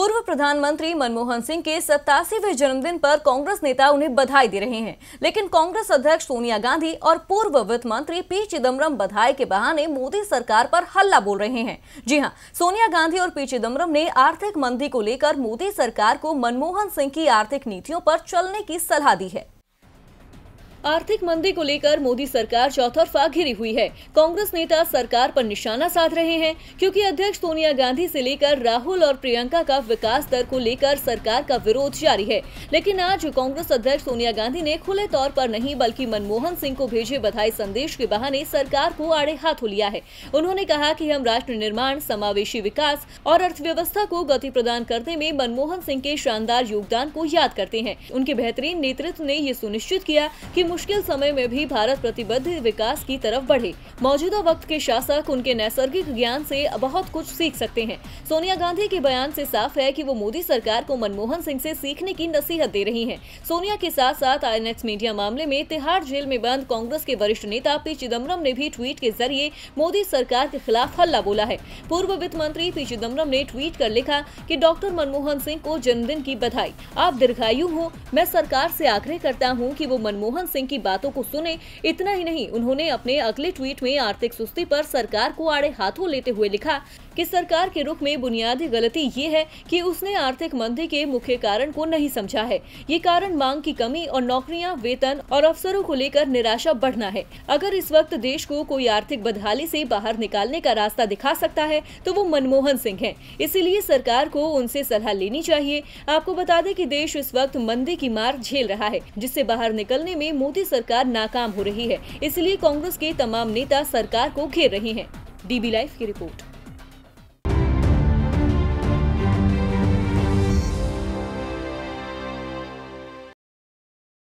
पूर्व प्रधानमंत्री मनमोहन सिंह के सत्तासीवें जन्मदिन पर कांग्रेस नेता उन्हें बधाई दे रहे हैं लेकिन कांग्रेस अध्यक्ष सोनिया गांधी और पूर्व वित्त मंत्री पी चिदम्बरम बधाई के बहाने मोदी सरकार पर हल्ला बोल रहे हैं जी हां सोनिया गांधी और पी चिदम्बरम ने आर्थिक मंदी को लेकर मोदी सरकार को मनमोहन सिंह की आर्थिक नीतियों पर चलने की सलाह दी है आर्थिक मंदी को लेकर मोदी सरकार चौथरफा घिरी हुई है कांग्रेस नेता सरकार पर निशाना साध रहे हैं क्योंकि अध्यक्ष सोनिया गांधी से लेकर राहुल और प्रियंका का विकास दर को लेकर सरकार का विरोध जारी है लेकिन आज कांग्रेस अध्यक्ष सोनिया गांधी ने खुले तौर पर नहीं बल्कि मनमोहन सिंह को भेजे बधाई संदेश के बहाने सरकार को आड़े हाथों लिया है उन्होंने कहा की हम राष्ट्र निर्माण समावेशी विकास और अर्थव्यवस्था को गति प्रदान करने में मनमोहन सिंह के शानदार योगदान को याद करते हैं उनके बेहतरीन नेतृत्व ने ये सुनिश्चित किया की मुश्किल समय में भी भारत प्रतिबद्ध विकास की तरफ बढ़े मौजूदा वक्त के शासक उनके नैसर्गिक ज्ञान से बहुत कुछ सीख सकते हैं सोनिया गांधी के बयान से साफ है कि वो मोदी सरकार को मनमोहन सिंह से सीखने की नसीहत दे रही हैं। सोनिया के साथ साथ आई मीडिया मामले में तिहाड़ जेल में बंद कांग्रेस के वरिष्ठ नेता पी चिदम्बरम ने भी ट्वीट के जरिए मोदी सरकार के खिलाफ हल्ला बोला है पूर्व वित्त मंत्री पी चिदम्बरम ने ट्वीट कर लिखा की डॉक्टर मनमोहन सिंह को जन्मदिन की बधाई आप दीर्घायु हो मैं सरकार ऐसी आग्रह करता हूँ की वो मनमोहन सिंह सिंह की बातों को सुने इतना ही नहीं उन्होंने अपने अगले ट्वीट में आर्थिक सुस्ती पर सरकार को आड़े हाथों लेते हुए लिखा कि सरकार के रुख में बुनियादी गलती ये है कि उसने आर्थिक मंदी के मुख्य कारण को नहीं समझा है ये कारण मांग की कमी और नौकरियां वेतन और अफसरों को लेकर निराशा बढ़ना है अगर इस वक्त देश को कोई आर्थिक बदहाली से बाहर निकालने का रास्ता दिखा सकता है तो वो मनमोहन सिंह है इसीलिए सरकार को उनसे सलाह लेनी चाहिए आपको बता दें की देश इस वक्त मंदी की मार झेल रहा है जिससे बाहर निकलने में मोदी सरकार नाकाम हो रही है इसलिए कांग्रेस के तमाम नेता सरकार को घेर रहे हैं डीबी लाइफ की रिपोर्ट